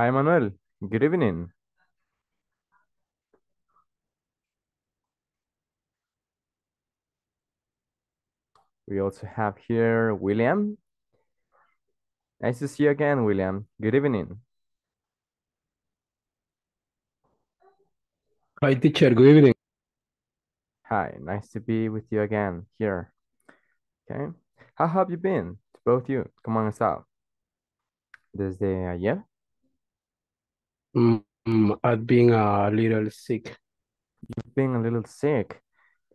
Hi, Manuel. Good evening. We also have here William. Nice to see you again, William. Good evening. Hi, teacher. Good evening. Hi, nice to be with you again here. Okay. How have you been? To both you. ¿Cómo han estado? Desde ayer. Mm, mm, I've been a little sick. You've been a little sick.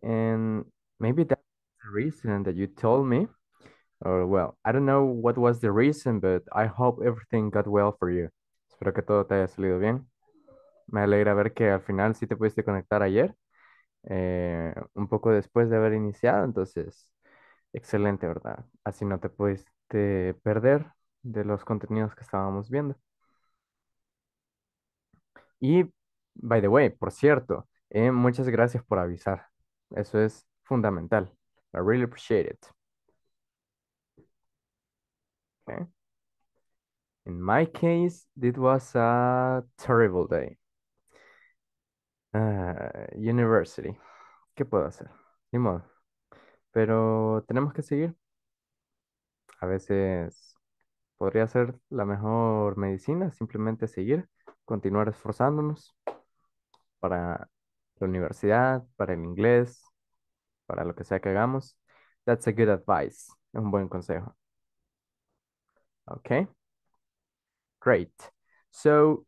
And maybe that's the reason that you told me. Or, well, I don't know what was the reason, but I hope everything got well for you. Espero que todo te haya salido bien. Me alegra ver que al final sí te pudiste conectar ayer, eh, un poco después de haber iniciado. Entonces, excelente, ¿verdad? Así no te pudiste perder de los contenidos que estábamos viendo. Y, by the way, por cierto, eh, muchas gracias por avisar. Eso es fundamental. I really appreciate it. Okay. In my case, it was a terrible day. Ah, university. ¿Qué puedo hacer? Ni modo. Pero tenemos que seguir. A veces podría ser la mejor medicina, simplemente seguir continuar esforzándonos para la universidad, para el inglés, para lo que sea que hagamos. That's a good advice. Es un buen consejo. Okay. Great. So,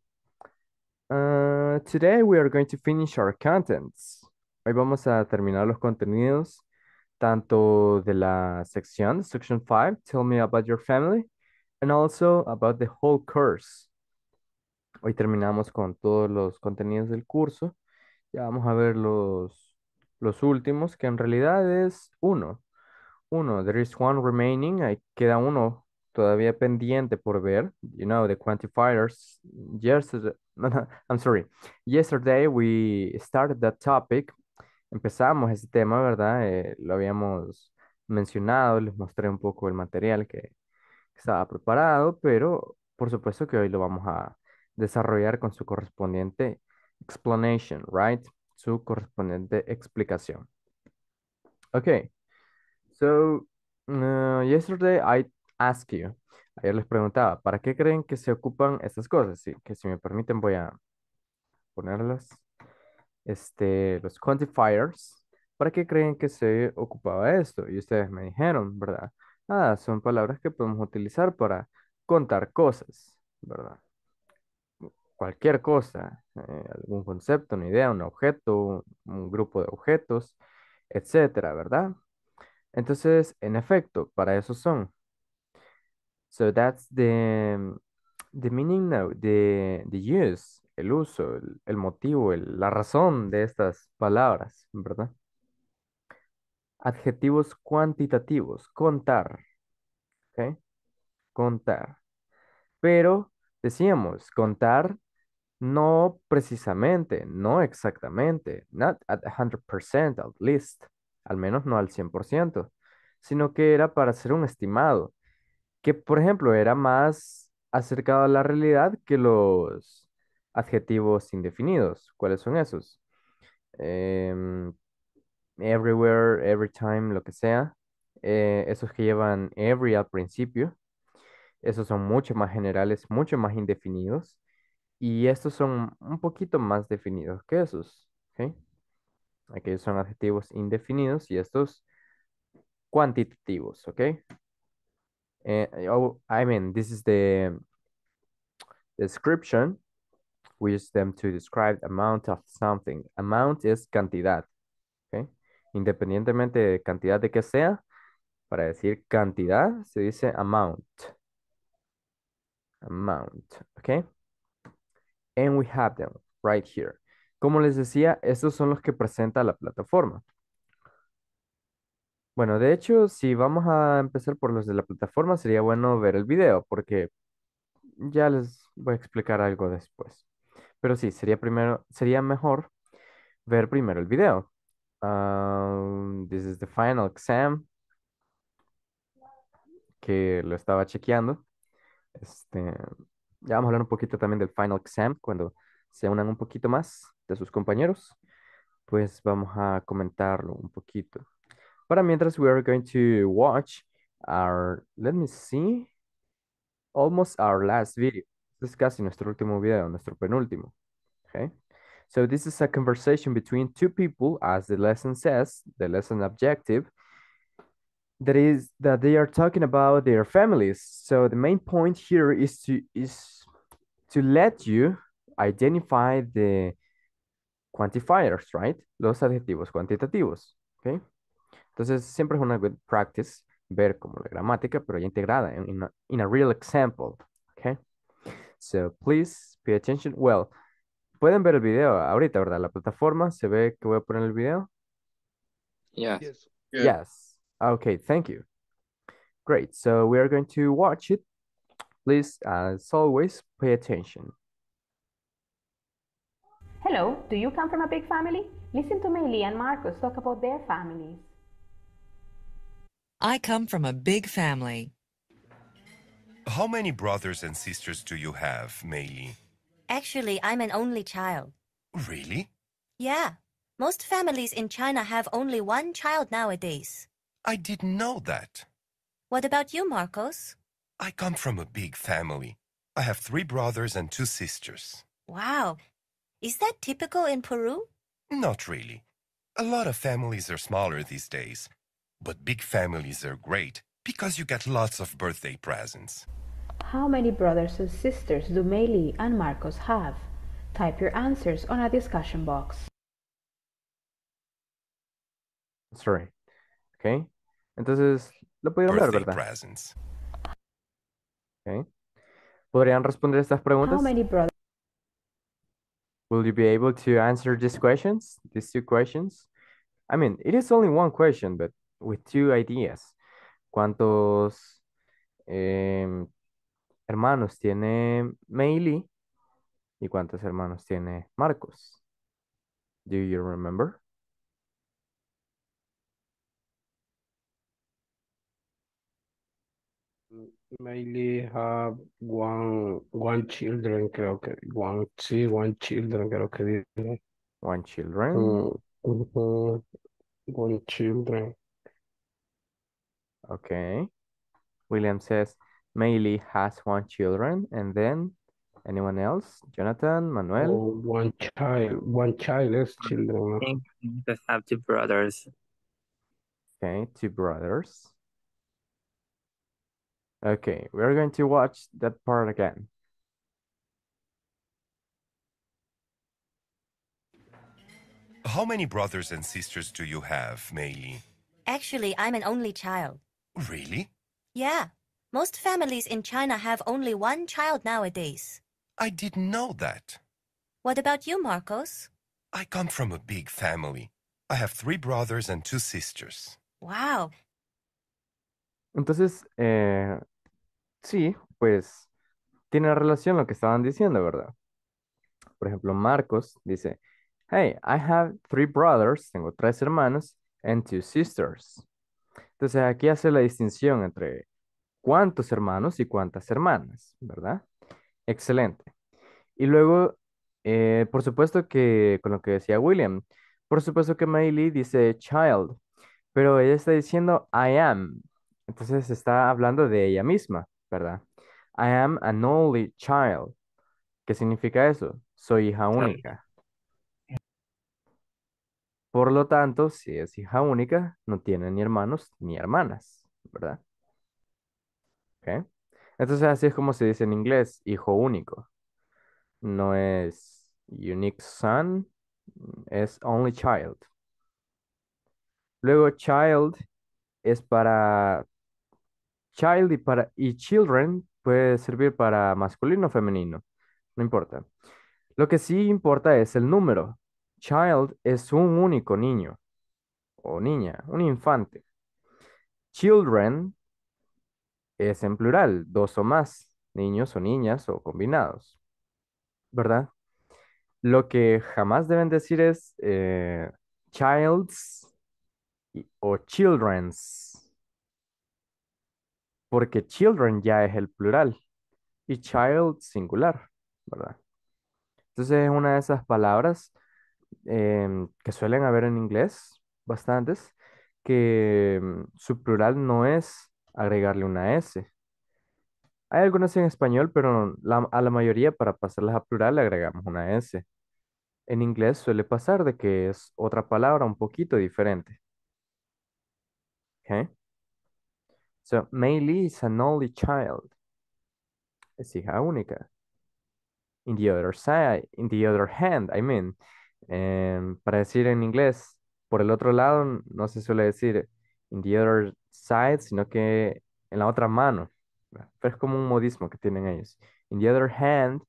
uh, today we are going to finish our contents. Hoy vamos a terminar los contenidos tanto de la sección, section 5, tell me about your family, and also about the whole course. Hoy terminamos con todos los contenidos del curso. Ya vamos a ver los, los últimos, que en realidad es uno. Uno, there is one remaining. Ahí queda uno todavía pendiente por ver. You know, the quantifiers. Yesterday, I'm sorry. Yesterday we started that topic. Empezamos ese tema, ¿verdad? Eh, lo habíamos mencionado, les mostré un poco el material que estaba preparado, pero por supuesto que hoy lo vamos a, desarrollar con su correspondiente explanation, right? Su correspondiente explicación. Okay, so uh, yesterday I asked you, ayer les preguntaba, ¿para qué creen que se ocupan estas cosas? Sí, que si me permiten voy a ponerlas. Este, los quantifiers, ¿para qué creen que se ocupaba esto? Y ustedes me dijeron, ¿verdad? Nada, ah, son palabras que podemos utilizar para contar cosas, ¿verdad? cualquier cosa, eh, algún concepto, una idea, un objeto, un grupo de objetos, etcétera, ¿verdad? Entonces, en efecto, para eso son. So that's the, mm, the meaning now, the, use, el uso, el, motivo, la razón de estas palabras, ¿verdad? Adjetivos cuantitativos, contar, ¿ok? Contar. Pero decíamos, contar no precisamente, no exactamente, not at 100% at least, al menos no al 100%, sino que era para hacer un estimado, que por ejemplo era más acercado a la realidad que los adjetivos indefinidos. ¿Cuáles son esos? Em, everywhere, every time, lo que sea. Eh, esos que llevan every al principio. Esos son mucho más generales, mucho más indefinidos. Y estos son un poquito más definidos que esos. ¿okay? Aquellos son adjetivos indefinidos y estos cuantitativos. ¿okay? Eh, eh, oh, I mean, this is the description. We use them to describe the amount of something. Amount es cantidad. ¿okay? Independientemente de cantidad de que sea, para decir cantidad se dice amount. Amount, okay and we have them right here. Como les decía, estos son los que presenta la plataforma. Bueno, de hecho, si vamos a empezar por los de la plataforma, sería bueno ver el video porque ya les voy a explicar algo después. Pero sí, sería primero, sería mejor ver primero el video. Um, this is the final exam que lo estaba chequeando. Este, ya vamos a hablar un poquito también del final exam, cuando se unan un poquito más de sus compañeros. Pues vamos a comentarlo un poquito. Para mientras, we are going to watch our, let me see, almost our last video. este casi nuestro último video, nuestro penúltimo. Okay. So this is a conversation between two people, as the lesson says, the lesson objective that is that they are talking about their families. So the main point here is to is to let you identify the quantifiers, right? Los adjetivos cuantitativos, okay? Entonces siempre es una good practice ver como la gramática, pero ya integrada in, in, a, in a real example, okay? So please pay attention. Well, pueden ver el video ahorita, ¿verdad? La plataforma, ¿se ve que voy a poner el video? Yes. Yes. yes. yes. Okay, thank you. Great, so we are going to watch it. Please, uh, as always, pay attention. Hello, do you come from a big family? Listen to Meili and Marcus talk about their families. I come from a big family. How many brothers and sisters do you have, Meili? Actually, I'm an only child. Really? Yeah. Most families in China have only one child nowadays. I didn't know that. What about you, Marcos? I come from a big family. I have three brothers and two sisters. Wow. Is that typical in Peru? Not really. A lot of families are smaller these days. But big families are great because you get lots of birthday presents. How many brothers and sisters do Meili and Marcos have? Type your answers on a discussion box. Sorry. Ok. Entonces, lo pudieron ver, ¿verdad? Okay. ¿Podrían responder estas preguntas? How many brothers? Will you be able to answer these questions? These two questions? I mean, it is only one question, but with two ideas. ¿Cuántos em, hermanos tiene Meili? ¿Y cuántos hermanos tiene Marcos? Do you remember? mainly have one one children creo que one sí one children creo que dice one children mm, one children okay William says mainly has one children and then anyone else Jonathan Manuel oh, one child one child is children I think have two brothers okay two brothers Okay, we're going to watch that part again. How many brothers and sisters do you have, Meili? Actually, I'm an only child. Really? Yeah. Most families in China have only one child nowadays. I didn't know that. What about you, Marcos? I come from a big family. I have three brothers and two sisters. Wow. Entonces, eh, sí, pues tiene relación lo que estaban diciendo, ¿verdad? Por ejemplo, Marcos dice, hey, I have three brothers, tengo tres hermanos, and two sisters. Entonces aquí hace la distinción entre cuántos hermanos y cuántas hermanas, ¿verdad? Excelente. Y luego, eh, por supuesto que con lo que decía William, por supuesto que Miley dice child, pero ella está diciendo I am. Entonces está hablando de ella misma. ¿verdad? I am an only child. ¿Qué significa eso? Soy hija única. Por lo tanto, si es hija única, no tiene ni hermanos ni hermanas, ¿verdad? ¿Ok? Entonces así es como se dice en inglés, hijo único. No es unique son, es only child. Luego child es para Child y, para, y children puede servir para masculino o femenino, no importa. Lo que sí importa es el número. Child es un único niño o niña, un infante. Children es en plural, dos o más, niños o niñas o combinados, ¿verdad? Lo que jamás deben decir es eh, childs o children's porque children ya es el plural y child singular, ¿verdad? Entonces es una de esas palabras em, que suelen haber en inglés, bastantes, que mm, su plural no es agregarle una S. Hay algunas en español, pero a la mayoría para pasarlas a plural le agregamos una S. En inglés suele pasar de que es otra palabra un poquito diferente. ¿Okay? So, May Lee is an only child. Es hija única. In the other side, in the other hand, I mean. Em, para decir en inglés, por el otro lado, no se suele decir in the other side, sino que en la otra mano. es como un modismo que tienen ellos. In the other hand,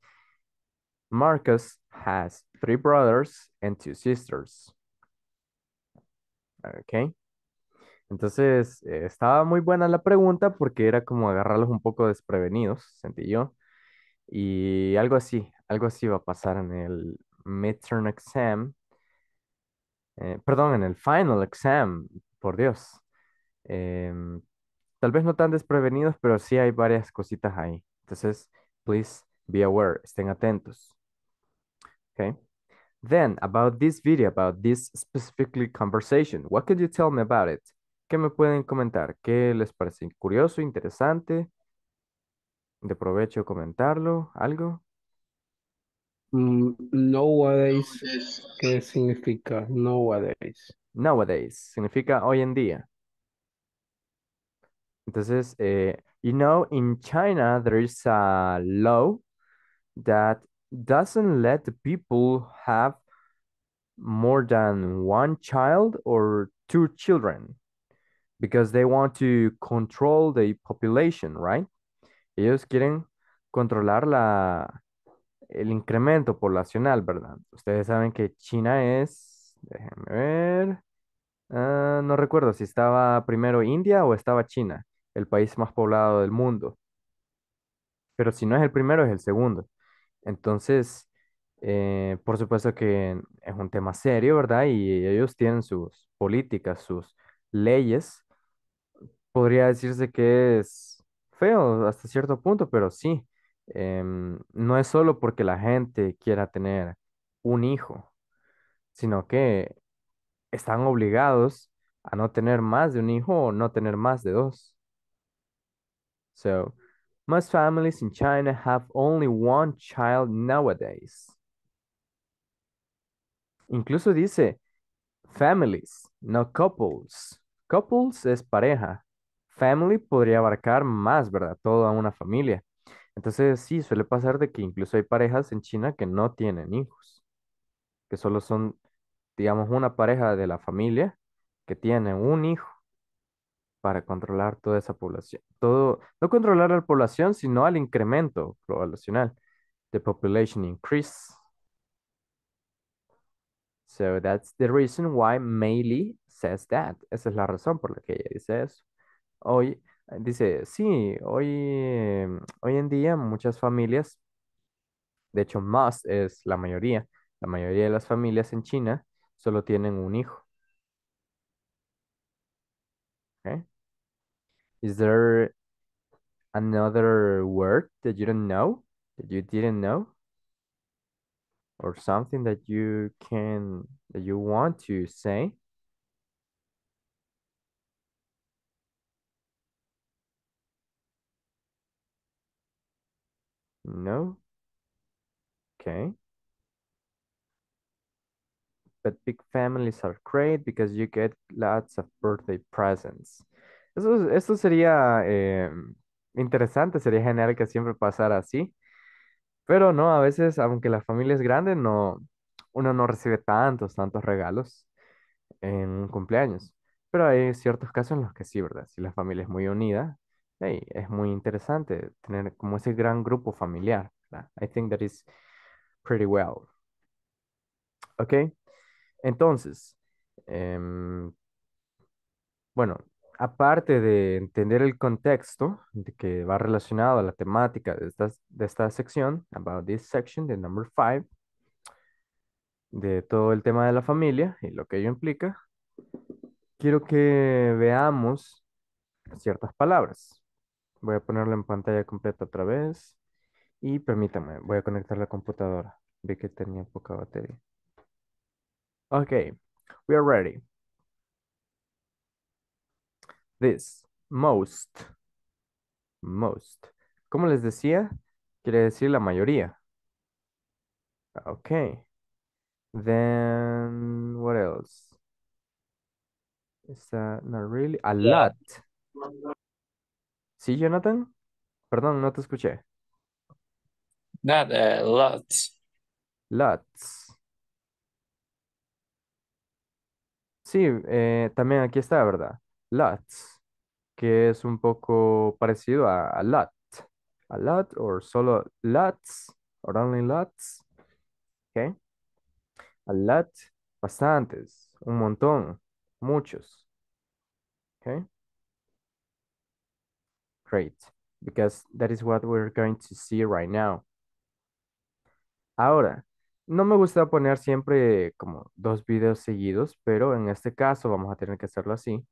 Marcus has three brothers and two sisters. Okay. Entonces, eh, estaba muy buena la pregunta porque era como agarrarlos un poco desprevenidos, sentí yo. Y algo así, algo así va a pasar en el midterm exam, eh, perdón, en el final exam, por Dios. Em, tal vez no tan desprevenidos, pero sí hay varias cositas ahí. Entonces, please be aware, estén atentos. Okay. Then, about this video, about this specifically conversation, what could you tell me about it? ¿Qué me pueden comentar? ¿Qué les parece curioso, interesante? De provecho comentarlo, algo. Mm, nowadays, ¿qué significa nowadays? Nowadays significa hoy en día. Entonces, eh, you know, in China there is a law that doesn't let people have more than one child or two children because they want to control the population, right? Ellos quieren controlar la, el incremento poblacional, ¿verdad? Ustedes saben que China es, déjenme ver, ah, no recuerdo si estaba primero India o estaba China, el país más poblado del mundo. Pero si no es el primero, es el segundo. Entonces, eh, por supuesto que es un tema serio, ¿verdad? Y ellos tienen sus políticas, sus leyes podría decirse que es feo hasta cierto punto, pero sí, em, no es solo porque la gente quiera tener un hijo, sino que están obligados a no tener más de un hijo o no tener más de dos. So, most families in China have only one child nowadays. Incluso dice families, no couples. Couples es pareja family podría abarcar más, ¿verdad? Toda una familia. Entonces, sí, suele pasar de que incluso hay parejas en China que no tienen hijos, que solo son, digamos, una pareja de la familia que tiene un hijo para controlar toda esa población. Todo, no controlar la población, sino al incremento poblacional, the population increase. So that's the reason why Meili says that. Esa es la razón por la que ella dice eso. Hoy, dice, sí, em, hoy, en día muchas familias, de hecho más es la mayoría, la mayoría de las familias en China solo tienen un hijo. Okay. Is there another word that you don't know, that you didn't know? Or something that you can, that you want to say? No. Okay. But big families are great because you get lots of birthday presents. Eso, esto sería em, interesante, sería genial que siempre pasara así. Pero no, a veces, aunque la familia es grande, no, uno no recibe tantos, tantos regalos en un cumpleaños. Pero hay ciertos casos en los que sí, ¿verdad? Si la familia es muy unida, hey, es muy interesante tener como ese gran grupo familiar. I think that is pretty well. Ok, entonces, em, bueno, aparte de entender el contexto de que va relacionado a la temática de esta, de esta sección, about this section, de number five, de todo el tema de la familia y lo que ello implica, quiero que veamos ciertas palabras. Voy a ponerla en pantalla completa otra vez. Y permítame, voy a conectar la computadora. Vi que tenía poca batería. Ok. we are ready. This, most, most. Como les decía, quiere decir la mayoría. Ok. Then, what else? Is not really? A lot. ¿Sí, Jonathan? Perdón, no te escuché. Nada, a Lots. Sí, eh, también aquí está, ¿verdad? Lots, que es un poco parecido a, a lot. A lot or solo lots or only lots. ¿Ok? A lot, bastantes, un montón, muchos. ¿Ok? Great, because that is what we're going to see right now. Ahora, no me gusta poner siempre como dos videos seguidos, pero en este caso vamos a tener que hacerlo así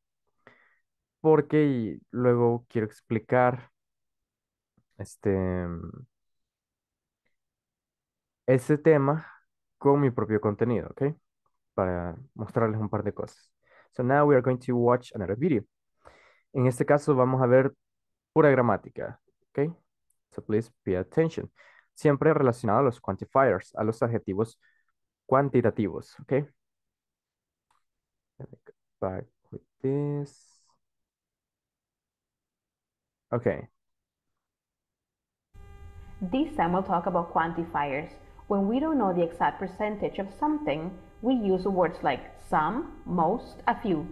porque luego quiero explicar este, este tema con mi propio contenido, ¿ok? Para mostrarles un par de cosas. So now we are going to watch another video. En este caso vamos a ver pura gramática, ¿ok? So please pay attention. Siempre relacionado a los quantifiers, a los adjetivos cuantitativos, ¿ok? Let me go back with this. Okay. This time we'll talk about quantifiers. When we don't know the exact percentage of something, we use words like some, most, a few.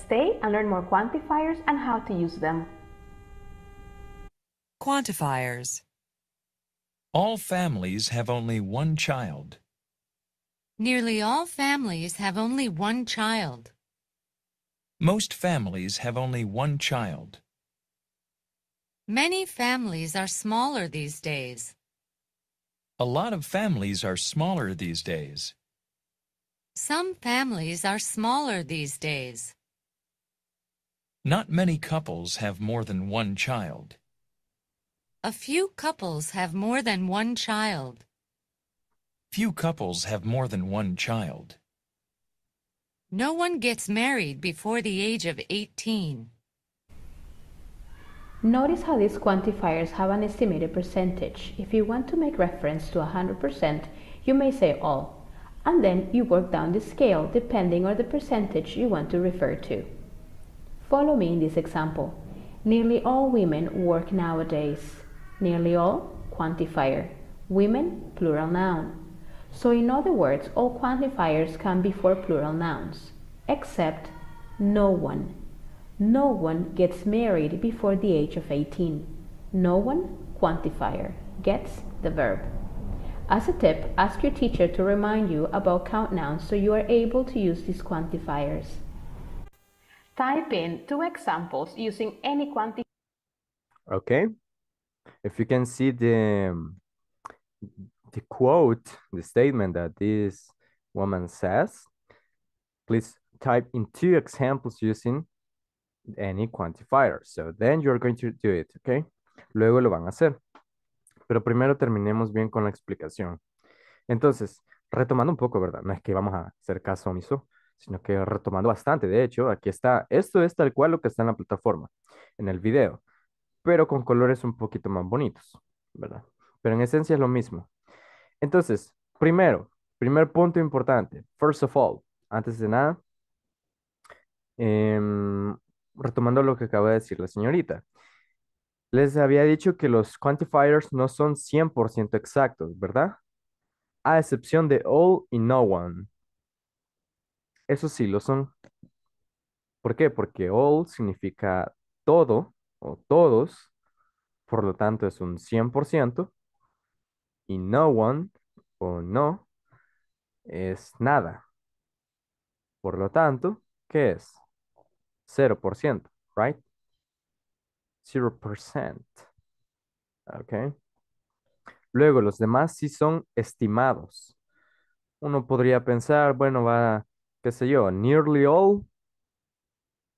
Stay and learn more quantifiers and how to use them. Quantifiers All families have only one child. Nearly all families have only one child. Most families have only one child. Many families are smaller these days. A lot of families are smaller these days. Some families are smaller these days. Not many couples have more than one child. A few couples have more than one child. Few couples have more than one child. No one gets married before the age of 18. Notice how these quantifiers have an estimated percentage. If you want to make reference to 100%, you may say all, and then you work down the scale depending on the percentage you want to refer to. Follow me in this example. Nearly all women work nowadays nearly all quantifier, women plural noun. So in other words, all quantifiers come before plural nouns, except no one. No one gets married before the age of 18. No one quantifier gets the verb. As a tip, ask your teacher to remind you about count nouns so you are able to use these quantifiers. Type in two examples using any quantifier. Okay, if you can see the quote, the statement that this woman says, please type in two examples using any quantifier. So then you're going to do it, okay? Luego lo van a hacer. Pero primero terminemos bien con la explicación. Entonces, retomando un poco, ¿verdad? No es que vamos a hacer caso omiso, sino que retomando bastante. De hecho, aquí está, esto es tal cual lo que está en la plataforma, en el video pero con colores un poquito más bonitos, ¿verdad? Pero en esencia es lo mismo. Entonces, primero, primer punto importante, first of all, antes de nada, em, retomando lo que acaba de decir la señorita, les había dicho que los quantifiers no son 100% exactos, ¿verdad? A excepción de all y no one. Eso sí, lo son. ¿Por qué? Porque all significa todo todos, por lo tanto es un 100%, y no one o no es nada. Por lo tanto, ¿qué es? 0%, right? 0%. Ok. Luego, los demás sí son estimados. Uno podría pensar, bueno, va, qué sé yo, nearly all,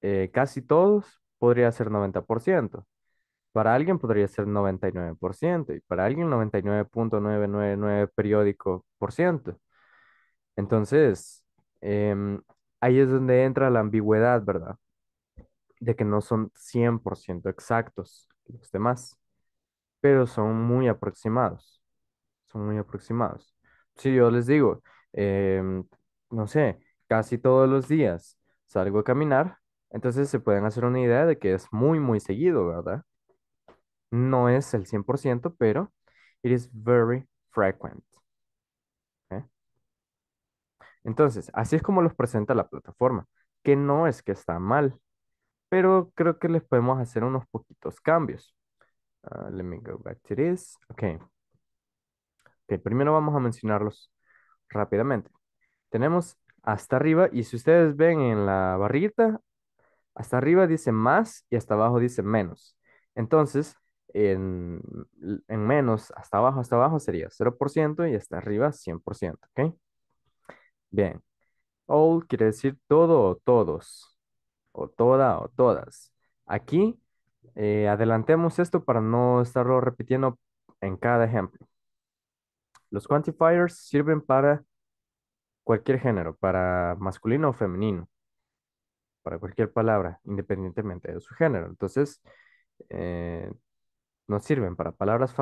eh, casi todos, podría ser 90%. Para alguien podría ser 99% y para alguien 99.999 periódico por ciento. Entonces, em, ahí es donde entra la ambigüedad, ¿verdad? De que no son 100% exactos los demás, pero son muy aproximados. Son muy aproximados. Si yo les digo, em, no sé, casi todos los días salgo a caminar, entonces se pueden hacer una idea de que es muy, muy seguido, ¿verdad? No es el 100%, pero it is very frequent. Entonces, así es como los presenta la plataforma, que no es que está mal, pero creo que les podemos hacer unos poquitos cambios. Ah, let me go back to this. Okay. Ok, primero vamos a mencionarlos rápidamente. Tenemos hasta arriba y si ustedes ven en la barrita, hasta arriba dice más y hasta abajo dice menos. Entonces, en, menos, hasta abajo, hasta abajo sería 0% y hasta arriba 100%, ¿ok? Bien. All quiere decir todo o todos, o toda o todas. Aquí eh, adelantemos esto para no estarlo repitiendo en cada ejemplo. Los quantifiers sirven para cualquier género, para masculino o femenino para cualquier palabra, independientemente de su género. Entonces, eh, nos sirven para palabras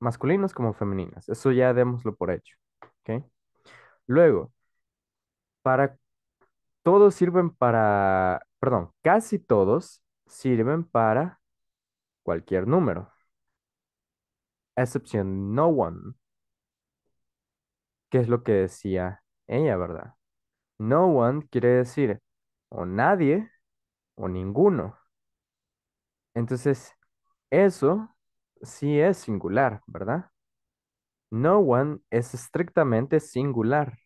masculinas como femeninas. Eso ya démoslo por hecho. Luego, para todos sirven para, perdón, casi todos sirven para cualquier número. Excepción no one. ¿Qué es lo que decía ella, verdad? No one quiere decir o nadie o ninguno. Entonces, eso sí es singular, ¿verdad? No one es estrictamente singular.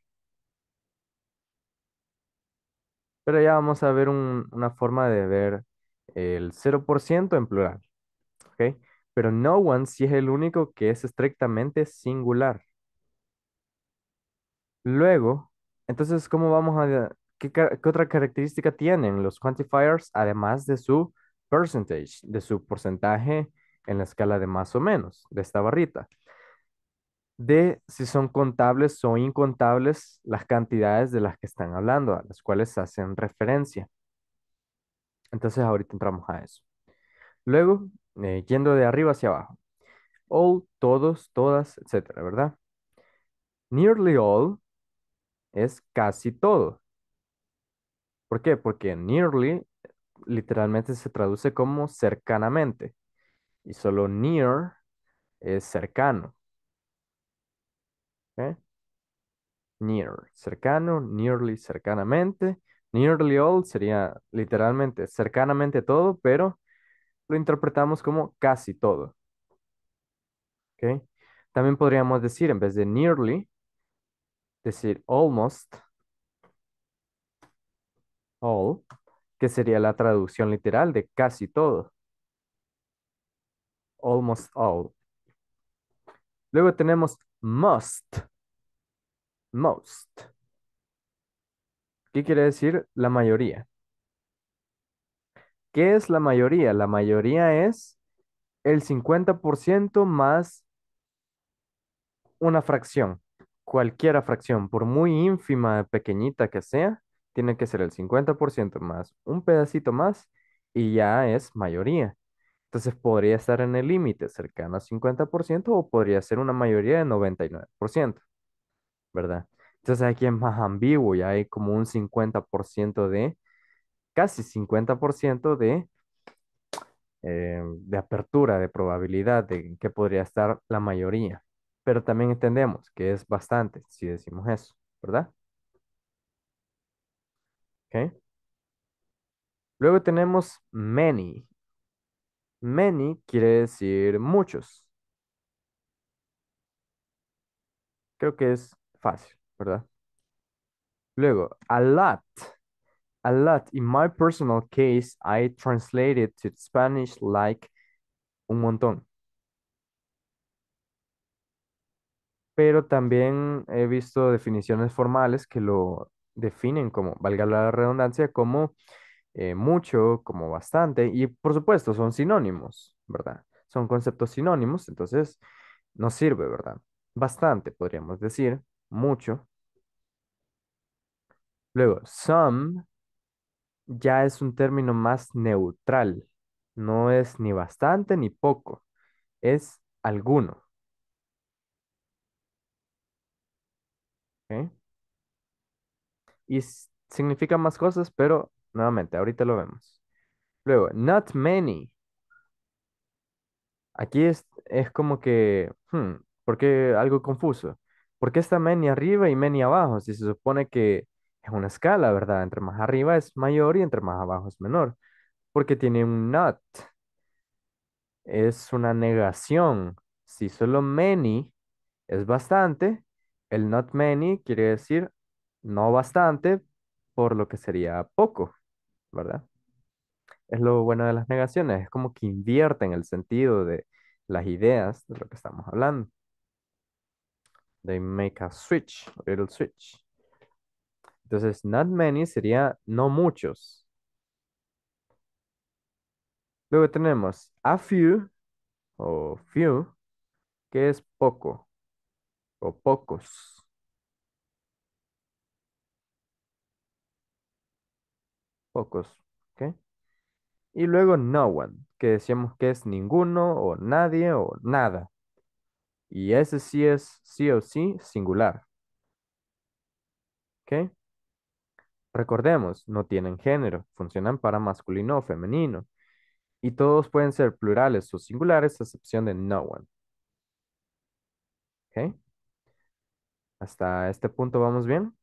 Pero ya vamos a ver una forma de ver el 0% en plural. Pero no one sí es el único que es estrictamente singular. Luego, entonces, ¿cómo vamos a ¿qué, otra característica tienen los quantifiers además de su percentage, de su porcentaje en la escala de más o menos, de esta barrita? de si son contables o incontables las cantidades de las que están hablando, a las cuales hacen referencia. Entonces ahorita entramos a eso. Luego, eh, yendo de arriba hacia abajo. All, todos, todas, etcétera, ¿verdad? Nearly all es casi todo. ¿Por qué? Porque nearly literalmente se traduce como cercanamente y solo near es cercano. Near, cercano, nearly, cercanamente. Nearly all sería literalmente cercanamente todo, pero lo interpretamos como casi todo. ¿Okay? También podríamos decir, en vez de nearly, decir almost all, que sería la traducción literal de casi todo. Almost all. Luego tenemos must. Most. ¿Qué quiere decir la mayoría? ¿Qué es la mayoría? La mayoría es el 50% más una fracción, cualquiera fracción, por muy ínfima, pequeñita que sea, tiene que ser el 50% más un pedacito más y ya es mayoría. Entonces podría estar en el límite cercano al 50% o podría ser una mayoría de 99%, ¿verdad? Entonces aquí es más ambiguo, y hay como un 50% de, casi 50% de, eh, de apertura, de probabilidad de que podría estar la mayoría. Pero también entendemos que es bastante si decimos eso, ¿verdad? Luego tenemos many. Many quiere decir muchos. Creo que es fácil, ¿verdad? Luego, a lot. A lot. In my personal case, I translated to Spanish like un montón. Pero también he visto definiciones formales que lo definen como, valga la redundancia, como eh, mucho, como bastante, y por supuesto son sinónimos, ¿verdad? Son conceptos sinónimos, entonces nos sirve, ¿verdad? Bastante, podríamos decir, mucho. Luego, some ya es un término más neutral, no es ni bastante ni poco, es alguno y significa más cosas, pero nuevamente, ahorita lo vemos. Luego, not many. Aquí es, como que, hmm, ¿Por porque algo confuso. ¿Por qué está many arriba y many abajo? Si se supone que es una escala, ¿verdad? Entre más arriba es mayor y entre más abajo es menor. Porque tiene un not. Es una negación. Si solo many es bastante, el not many quiere decir no bastante, por lo que sería poco, ¿verdad? Es lo bueno de las negaciones, es como que invierten el sentido de las ideas de lo que estamos hablando. They make a switch, little switch. Entonces, not many sería no muchos. Luego tenemos a few o few, que es poco o pocos. pocos. Y luego no one, que decíamos que es ninguno o nadie o nada. Y ese sí es sí o sí singular. ¿Ok? Recordemos, no tienen género, funcionan para masculino o femenino. Y todos pueden ser plurales o singulares a excepción de no one. ¿Ok? Hasta este punto vamos bien.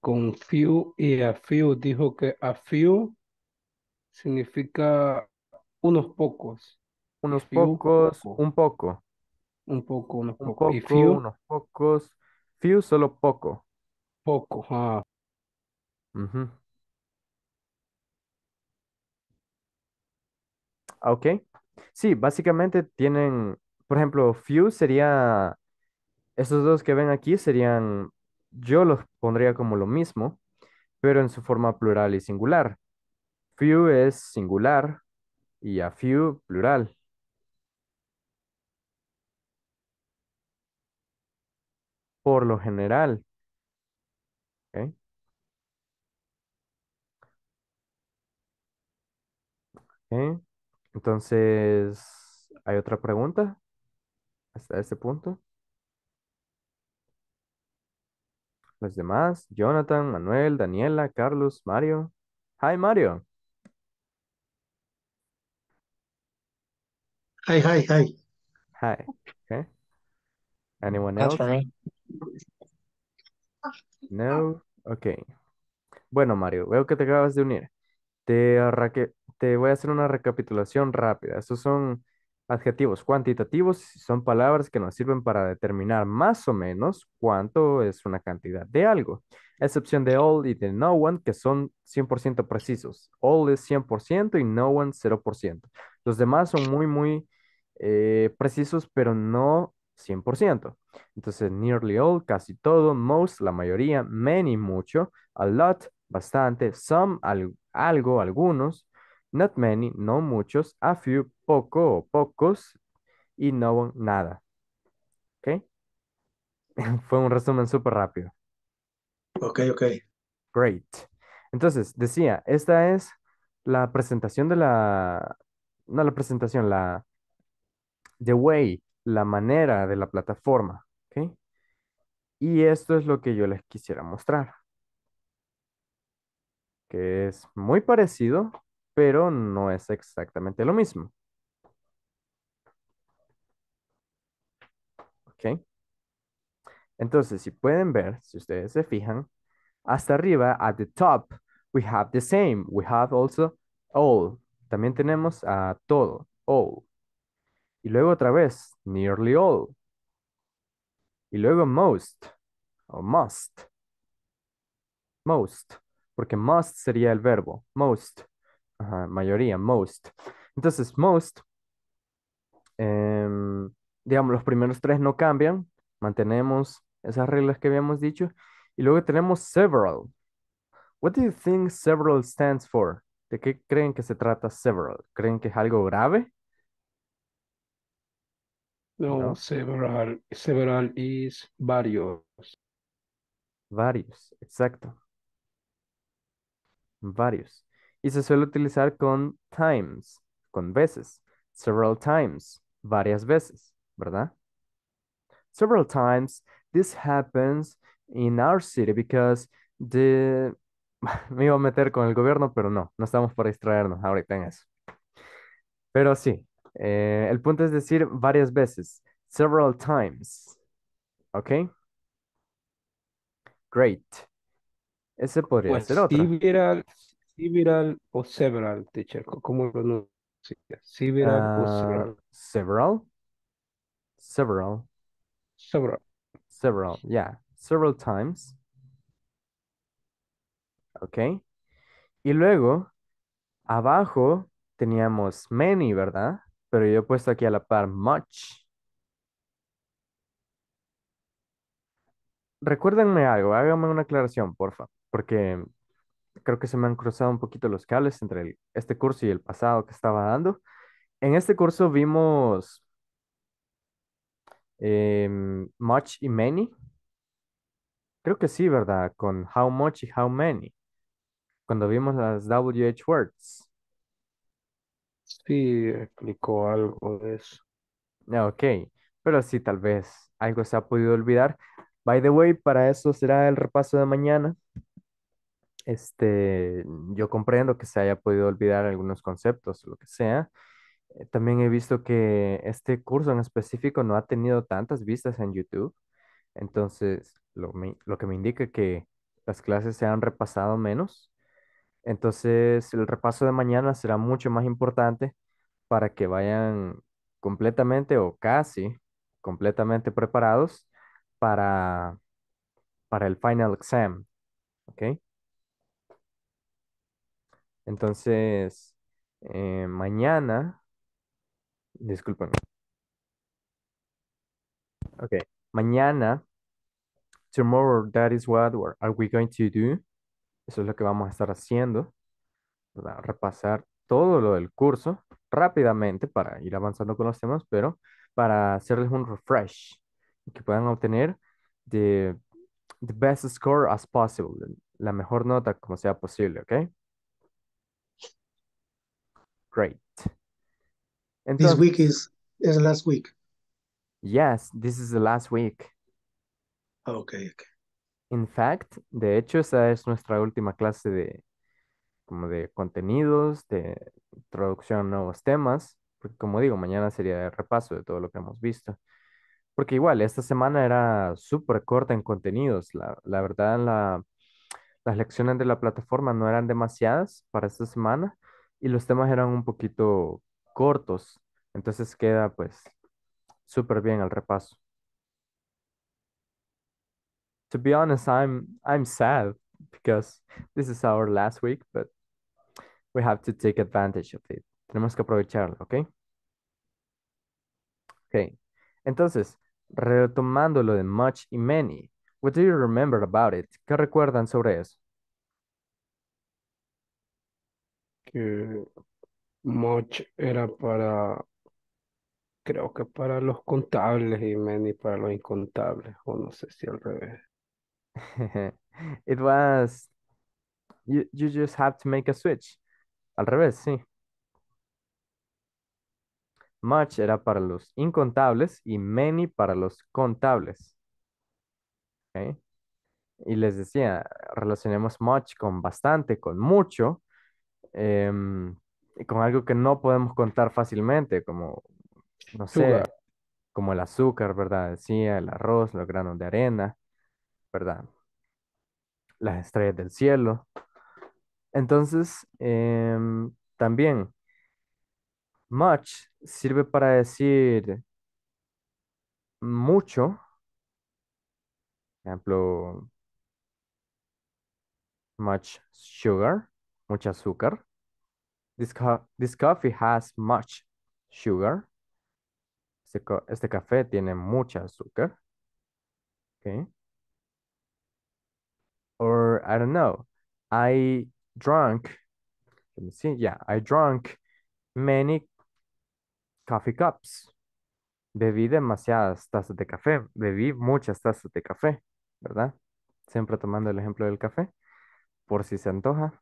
con few y a few. Dijo que a few significa unos pocos. Unos pocos, un poco. Un poco, unos pocos. few, unos pocos. Few, solo poco. Poco, ah. ah. Ok. Sí, básicamente tienen, por ejemplo, few sería, esos dos que ven aquí serían yo los pondría como lo mismo, pero en su forma plural y singular. Few es singular y a few plural. Por lo general. Entonces, ¿hay otra pregunta hasta este punto? los demás, Jonathan, Manuel, Daniela, Carlos, Mario. Hi, Mario. Hi, hi, hi. Hi. Okay. Anyone else? No. Ok. Bueno, Mario, veo que te acabas de unir. Te, te voy a hacer una recapitulación rápida. Estos son Adjetivos cuantitativos son palabras que nos sirven para determinar más o menos cuánto es una cantidad de algo, excepción de all y de no one, que son 100% precisos. All es 100% y no one 0%. Los demás son muy, muy eh, precisos, pero no 100%. Entonces, nearly all, casi todo, most, la mayoría, many, mucho, a lot, bastante, some, algo, algunos, Not many, no muchos. A few, poco o pocos. Y no nada. ¿Ok? Fue un resumen súper rápido. Ok, ok. Great. Entonces, decía, esta es la presentación de la... No la presentación, la... The way, la manera de la plataforma. ¿Ok? Y esto es lo que yo les quisiera mostrar. Que es muy parecido pero no es exactamente lo mismo. ¿Ok? Entonces, si pueden ver, si ustedes se fijan, hasta arriba, at the top, we have the same. We have also all. También tenemos a todo, all. Y luego otra vez, nearly all. Y luego most, o must. Most, porque must sería el verbo, most mayoría, most. Entonces, most, em, digamos, los primeros tres no cambian, mantenemos esas reglas que habíamos dicho. Y luego tenemos several. What do you think several stands for? ¿De qué creen que se trata several? ¿Creen que es algo grave? No, no. several, several is varios. Varios, exacto. Varios y se suele utilizar con times, con veces. Several times, varias veces, ¿verdad? Several times this happens in our city because the... Me iba a meter con el gobierno, pero no, no estamos para distraernos ahorita en eso. Pero sí, eh, el punto es decir varias veces, several times. ¿Ok? Great. Ese podría pues ser otro. Several o several, teacher. ¿Cómo lo pronuncia? Several o ah, several. Several. Several. Several. Several, yeah. Several times. Ok. Y luego, abajo teníamos many, ¿verdad? Pero yo he puesto aquí a la par much. Recuérdenme algo, háganme una aclaración, porfa, porque creo que se me han cruzado un poquito los cables entre este curso y el pasado que estaba dando. En este curso vimos em, much y many. Creo que sí, ¿verdad? Con how much y how many. Cuando vimos las WH words. Sí, explicó algo de eso. Ah, ok, pero sí, tal vez algo se ha podido olvidar. By the way, para eso será el repaso de mañana. Este, yo comprendo que se haya podido olvidar algunos conceptos, lo que sea. Eh, también he visto que este curso en específico no ha tenido tantas vistas en YouTube. Entonces, lo, que me indica que las clases se han repasado menos. Entonces, el repaso de mañana será mucho más importante para que vayan completamente o casi completamente preparados para, para el final exam. ¿Ok? Entonces, eh, mañana, disculpen. Ok, mañana, tomorrow, that is what are we going to do. Eso es lo que vamos a estar haciendo. Repasar todo lo del curso rápidamente para ir avanzando con los temas, pero para hacerles un refresh y que puedan obtener the, the best score as possible, la mejor nota como sea posible, ¿ok? Great. this week is, is last week. Yes, this is the last week. Ok, okay. In fact, de hecho, esa es nuestra última clase de, como de contenidos, de introducción a nuevos temas, porque como digo, mañana sería el repaso de todo lo que hemos visto. Porque igual, esta semana era súper corta en contenidos. La, la verdad, la, las lecciones de la plataforma no eran demasiadas para esta semana y los temas eran un poquito cortos, entonces queda pues súper bien el repaso. To be honest, I'm I'm sad because this is our last week, but we have to take advantage of it. Tenemos que aprovecharlo, ¿ok? Ok. Entonces, retomando lo de much y many, what do you remember about it? ¿Qué recuerdan sobre eso? Much... era para, creo que para los contables y Many para los incontables, o no sé si al revés. It was, you, just have to make a switch. Al revés, sí. Much era para los incontables y many para los contables. ¿Okay? Y les decía, relacionemos much con bastante, con mucho, eh, con algo que no podemos contar fácilmente, como, no sé, como el azúcar, ¿verdad? Decía, el arroz, los granos de arena, ¿verdad? Las estrellas del cielo. Entonces, em, también, much sirve para decir mucho. Por ejemplo, much sugar Mucha azúcar. This, coffee has much sugar. Este, este, café tiene mucha azúcar. Okay. Or I don't know. I drank, let me Yeah, I drank many coffee cups. Bebí demasiadas tazas de café. Bebí muchas tazas de café, ¿verdad? Siempre tomando el ejemplo del café, por si se antoja.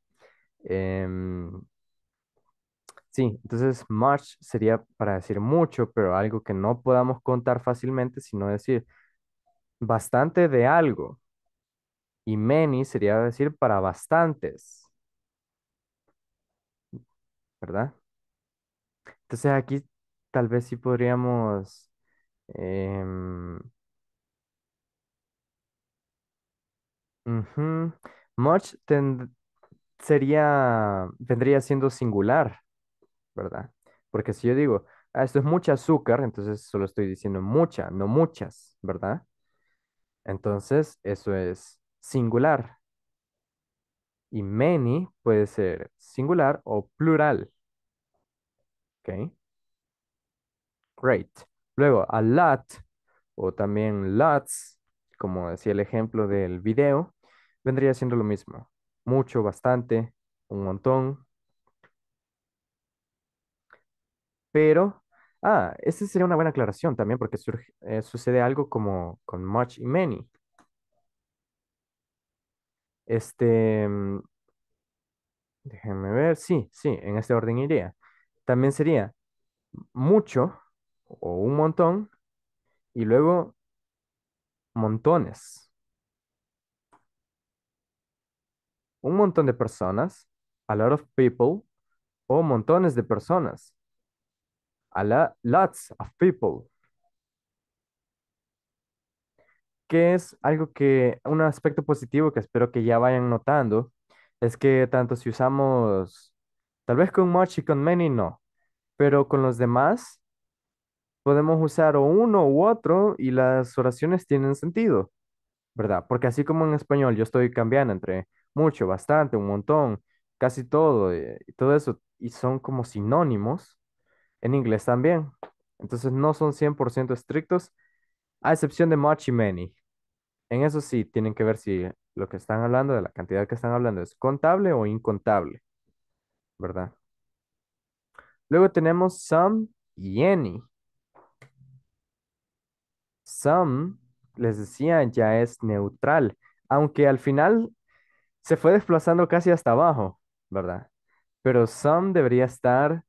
Em, sí, entonces much sería para decir mucho, pero algo que no podamos contar fácilmente, sino decir bastante de algo. Y many sería decir para bastantes. ¿Verdad? Entonces aquí tal vez sí podríamos... Much em, ten sería, vendría siendo singular, ¿verdad? Porque si yo digo, ah, esto es mucha azúcar, entonces solo estoy diciendo mucha, no muchas, ¿verdad? Entonces, eso es singular. Y many puede ser singular o plural. ¿Ok? Great. Luego, a lot o también lots, como decía el ejemplo del video, vendría siendo lo mismo mucho, bastante, un montón. Pero, ah, esa sería una buena aclaración también porque surge, eh, sucede algo como con much y many. Este, mm, déjenme ver, sí, sí, en este orden iría. También sería mucho o un montón y luego montones. un montón de personas, a lot of people, o montones de personas, a la, lots of people, que es algo que, un aspecto positivo que espero que ya vayan notando, es que tanto si usamos, tal vez con much y con many no, pero con los demás podemos usar uno u otro y las oraciones tienen sentido, ¿verdad? Porque así como en español yo estoy cambiando entre mucho, bastante, un montón, casi todo, eh, y todo eso, y son como sinónimos en inglés también. Entonces no son 100% estrictos, a excepción de much y many. En eso sí, tienen que ver si lo que están hablando, de la cantidad que están hablando, es contable o incontable, ¿verdad? Luego tenemos some y any. Some, les decía, ya es neutral, aunque al final se fue desplazando casi hasta abajo, ¿verdad? Pero Sam debería estar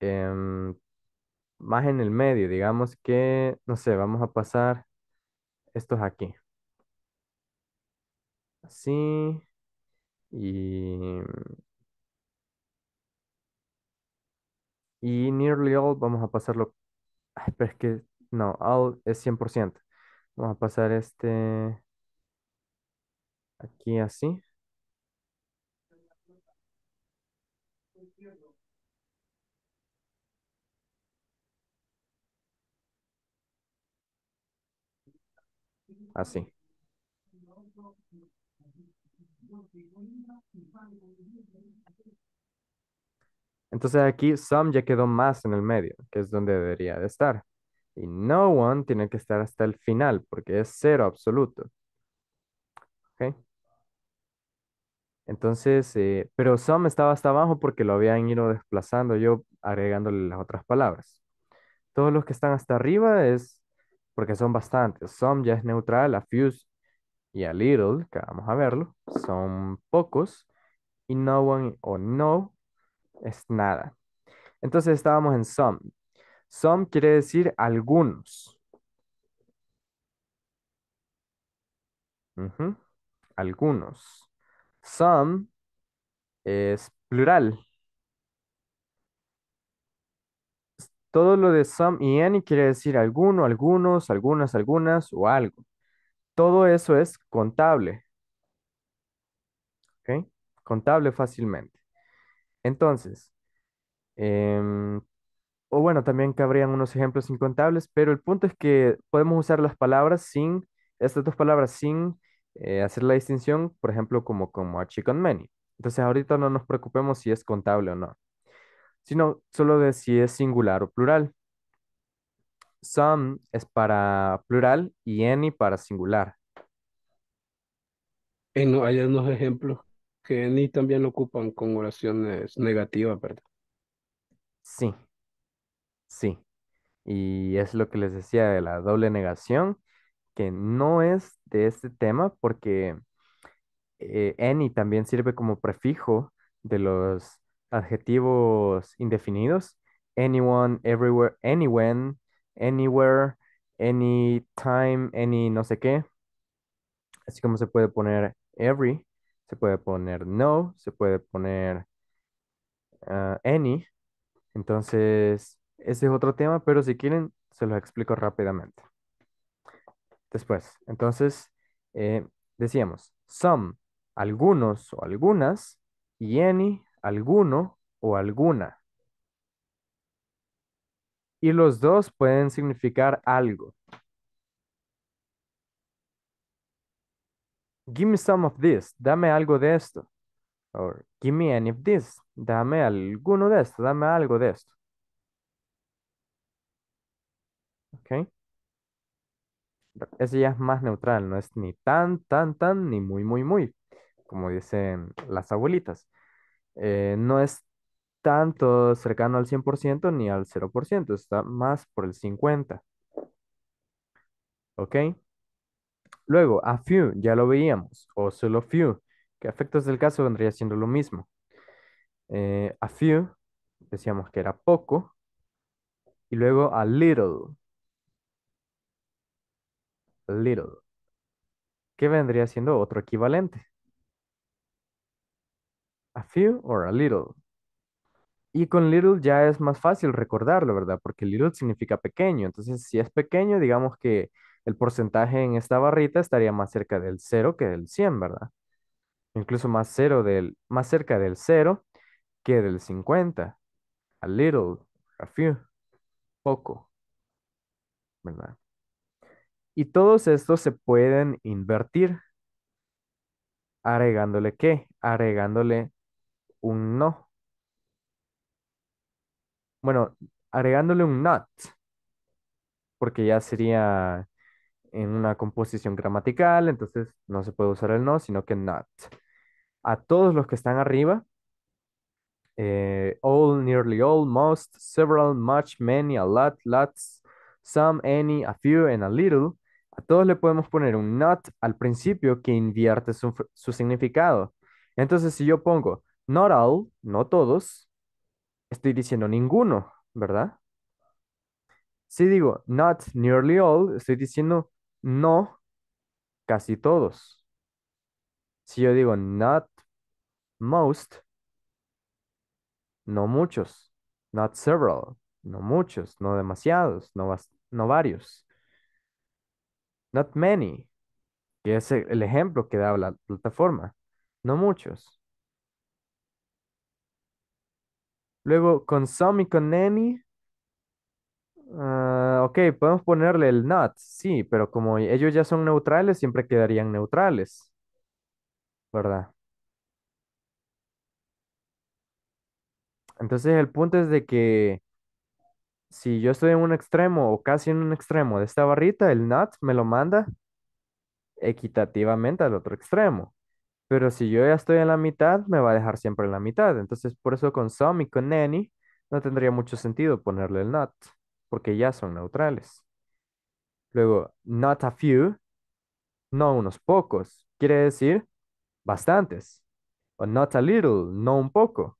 em, más en el medio, digamos que, no sé, vamos a pasar estos aquí. Así. Y... Y nearly all vamos a pasarlo. pero es que no, all es 100%. Vamos a pasar este aquí así. Así. Entonces aquí some ya quedó más en el medio, que es donde debería de estar. Y no one tiene que estar hasta el final, porque es cero absoluto. ¿Ok? Entonces, eh, pero some estaba hasta abajo porque lo habían ido desplazando yo agregándole las otras palabras. Todos los que están hasta arriba es porque son bastantes. Some ya es neutral, a few y a little, que vamos a verlo, son pocos. Y no one o no es nada. Entonces estábamos en some. Some quiere decir algunos. Algunos. Some es plural. Todo lo de some y any quiere decir alguno, algunos, algunas, algunas o algo. Todo eso es contable. ¿Ok? Contable fácilmente. Entonces, em, o bueno, también cabrían unos ejemplos incontables, pero el punto es que podemos usar las palabras sin, estas dos palabras sin eh, hacer la distinción, por ejemplo, como, como a chicken many. Entonces ahorita no nos preocupemos si es contable o no sino solo de si es singular o plural. Some es para plural y any para singular. Eh, hay unos ejemplos que any también lo ocupan con oraciones negativas, ¿verdad? Sí, sí. Y es lo que les decía de la doble negación, que no es de este tema porque eh, any también sirve como prefijo de los adjetivos indefinidos. Anyone, everywhere, anyone, anywhere, anytime, any no sé qué. Así como se puede poner every, se puede poner no, se puede poner ah, any. Entonces, ese es otro tema, pero si quieren, se los explico rápidamente. Después, entonces, eh, decíamos some, algunos o algunas, y any, alguno o alguna. Y los dos pueden significar algo. Give me some of this. Dame algo de esto. Or give me any of this. Dame alguno de esto. Dame algo de esto. Ok. Ese ya es más neutral. No es ni tan, tan, tan, ni muy, muy, muy. Como dicen las abuelitas. Eh, no es tanto cercano al 100% ni al 0%, está más por el 50%. ¿Ok? Luego, a few, ya lo veíamos, o solo few, que efectos del caso vendría siendo lo mismo. Eh, a few, decíamos que era poco, y luego a little. Little. Que vendría siendo otro equivalente a few or a little. Y con little ya es más fácil recordarlo, ¿verdad? Porque little significa pequeño. Entonces, si es pequeño, digamos que el porcentaje en esta barrita estaría más cerca del 0 que del 100, ¿verdad? Incluso más, cero del, más cerca del 0 que del 50. A little, a few, poco, ¿verdad? Y todos estos se pueden invertir agregándole qué? Agregándole un no. Bueno, agregándole un not, porque ya sería en una composición gramatical, entonces no se puede usar el no, sino que not. A todos los que están arriba, eh, all, nearly all, most, several, much, many, a lot, lots, some, any, a few, and a little, a todos le podemos poner un not al principio que invierte su significado. Entonces, si yo pongo Not all, no todos. Estoy diciendo ninguno, ¿verdad? Si digo not nearly all, estoy diciendo no casi todos. Si yo digo not most, no muchos. Not several, no muchos, no demasiados, no, no varios. Not many, que es el ejemplo que da la plataforma. No muchos. Luego con some y con any. Ah, ok, podemos ponerle el not, sí, pero como ellos ya son neutrales, siempre quedarían neutrales. ¿Verdad? Entonces el punto es de que si yo estoy en un extremo o casi en un extremo de esta barrita, el not me lo manda equitativamente al otro extremo. Pero si yo ya estoy en la mitad, me va a dejar siempre en la mitad. Entonces, por eso con some y con any no tendría mucho sentido ponerle el not, porque ya son neutrales. Luego, not a few, no unos pocos, quiere decir bastantes. O not a little, no un poco.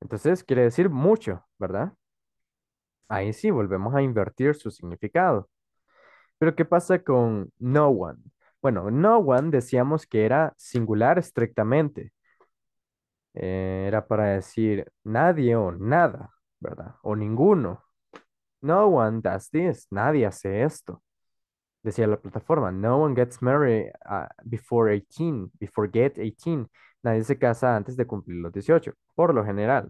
Entonces, quiere decir mucho, ¿verdad? Ahí sí, volvemos a invertir su significado. Pero, ¿qué pasa con no one? Bueno, no one decíamos que era singular estrictamente. Eh, era para decir nadie o nada, ¿verdad? O ninguno. No one does this. Nadie hace esto. Decía la plataforma, no one gets married ah, before 18, before get 18. Nadie se casa antes de cumplir los 18, por lo general.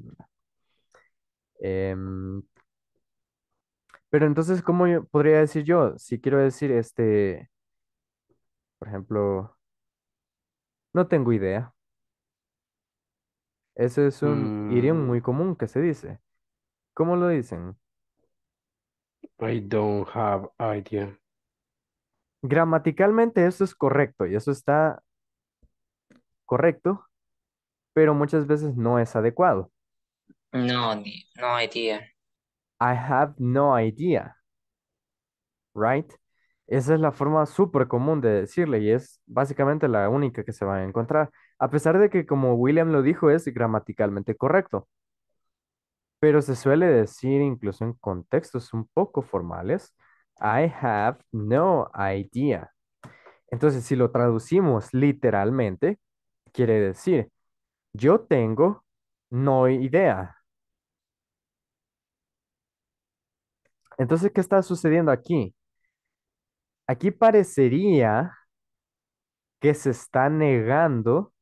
Em, pero entonces, ¿cómo podría decir yo? Si quiero decir, este, por ejemplo, no tengo idea. Ese es un idioma mm. muy común que se dice. ¿Cómo lo dicen? I don't have idea. Gramaticalmente eso es correcto y eso está correcto, pero muchas veces no es adecuado. No, no idea. I have no idea, right? Esa es la forma súper común de decirle y es básicamente la única que se va a encontrar, a pesar de que como William lo dijo es gramaticalmente correcto, pero se suele decir incluso en contextos un poco formales, I have no idea. Entonces, si lo traducimos literalmente, quiere decir, yo tengo no idea. Entonces, ¿qué está sucediendo aquí? Aquí parecería que se está negando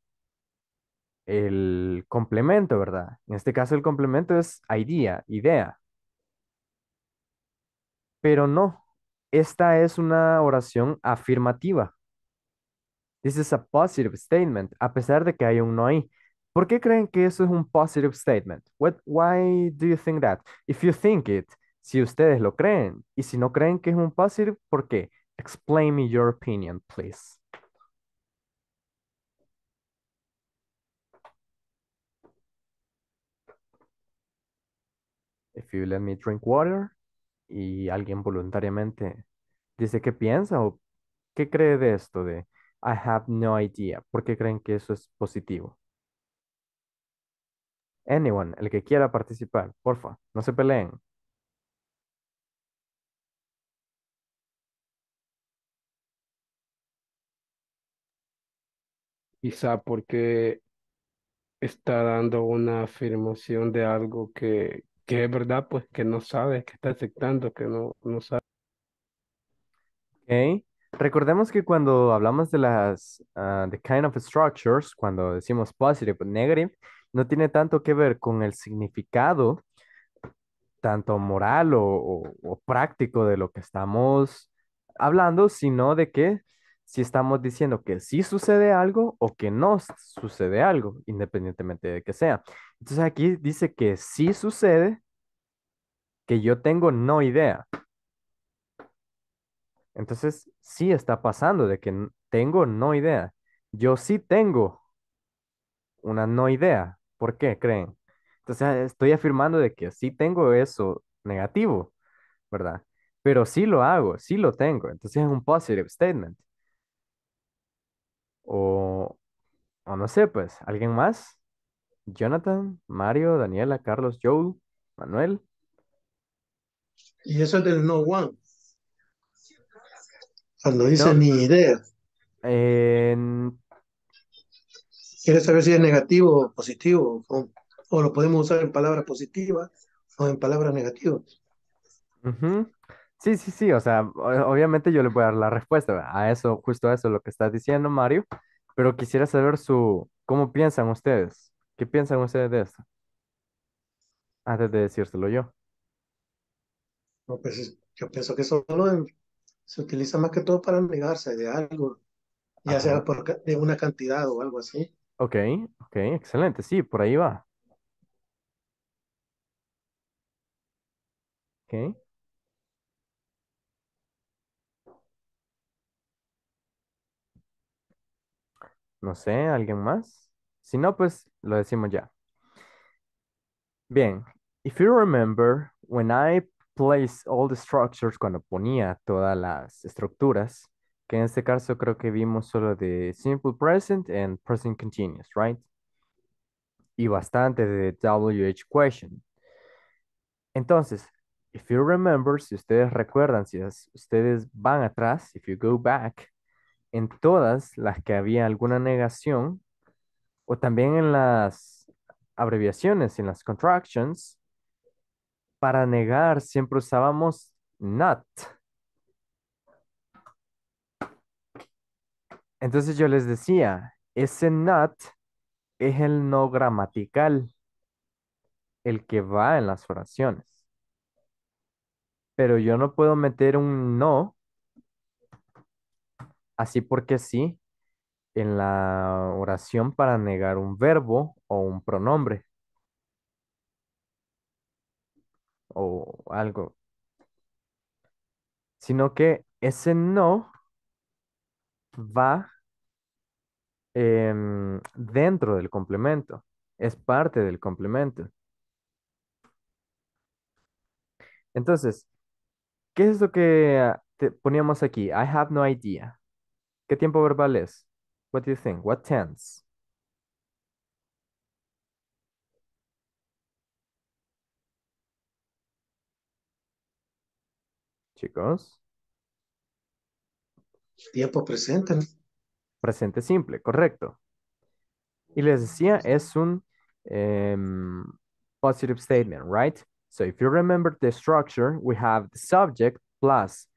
el complemento, ¿verdad? En este caso el complemento es idea, idea. Pero no, esta es una oración afirmativa. This is a positive statement, a pesar de que hay un no ahí. ¿Por qué creen que eso es un positive statement? What, why do you think that? If you think it, si ustedes lo creen, y si no creen que es un positive, ¿por qué? Explain me your opinion, please. If you let me drink water y alguien voluntariamente dice qué piensa o qué cree de esto de I have no idea. ¿Por qué creen que eso es positivo? Anyone, el que quiera participar, porfa, no se peleen. quizá porque está dando una afirmación de algo que, que es verdad, pues que no sabe, que está aceptando, que no, no sabe. Ok. Recordemos que cuando hablamos de las ah, the kind of structures, cuando decimos positive o negative, no tiene tanto que ver con el significado, tanto moral o, o, o práctico de lo que estamos hablando, sino de que si estamos diciendo que sí sucede algo o que no sucede algo, independientemente de que sea. Entonces aquí dice que sí sucede, que yo tengo no idea. Entonces sí está pasando de que tengo no idea. Yo sí tengo una no idea. ¿Por qué creen? Entonces ah, estoy afirmando de que sí tengo eso negativo, ¿verdad? Pero sí lo hago, sí lo tengo. Entonces es un positive statement. O, no sé, pues, ¿alguien más? Jonathan, Mario, Daniela, Carlos, Joe, Manuel. Y eso es del no one. Cuando pues dice mi idea. ¿Quieres saber si es negativo o positivo? O, lo podemos usar en palabras positivas o en palabras negativas. Sí, sí, sí, o sea, obviamente yo le voy a dar la respuesta a eso, justo a eso, lo que estás diciendo, Mario, pero quisiera saber su, ¿cómo piensan ustedes? ¿Qué piensan ustedes de esto? Antes de decírselo yo. No, pues yo pienso que solo se utiliza más que todo para negarse de algo, ya sea por, de una cantidad o algo así. Ok, ok, excelente, sí, por ahí va. Ok. No sé, ¿alguien más? Si no, pues lo decimos ya. Bien, if you remember, when I placed all the structures, cuando ponía todas las estructuras, que en este caso creo que vimos solo de simple present and present continuous, right? Y bastante de WH question. Entonces, if you remember, si ustedes recuerdan, si ustedes van atrás, if you go back, en todas las que había alguna negación, o también en las abreviaciones, en las contractions, para negar siempre usábamos not. Entonces yo les decía, ese not es el no gramatical, el que va en las oraciones. Pero yo no puedo meter un no Así porque sí, en la oración para negar un verbo o un pronombre o algo, sino que ese no va em, dentro del complemento, es parte del complemento. Entonces, ¿qué es lo que ah, poníamos aquí? I have no idea. ¿Qué tiempo verbal es? What do you think? What tense? Chicos. Tiempo presente. Presente simple, correcto. Y les decía, es un em, positive statement, right? So if you remember the structure, we have the subject plus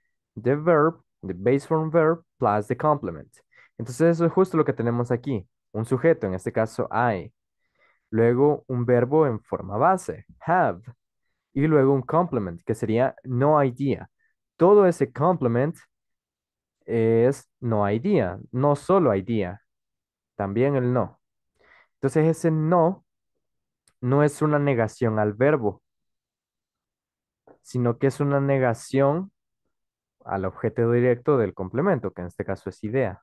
the verb the base form verb plus the complement. Entonces eso es justo lo que tenemos aquí. Un sujeto, en este caso I. Luego un verbo en forma base, have. Y luego un complement, que sería no idea. Todo ese complement es no idea, no solo idea, también el no. Entonces ese no no es una negación al verbo, sino que es una negación al objeto directo del complemento, que en este caso es idea.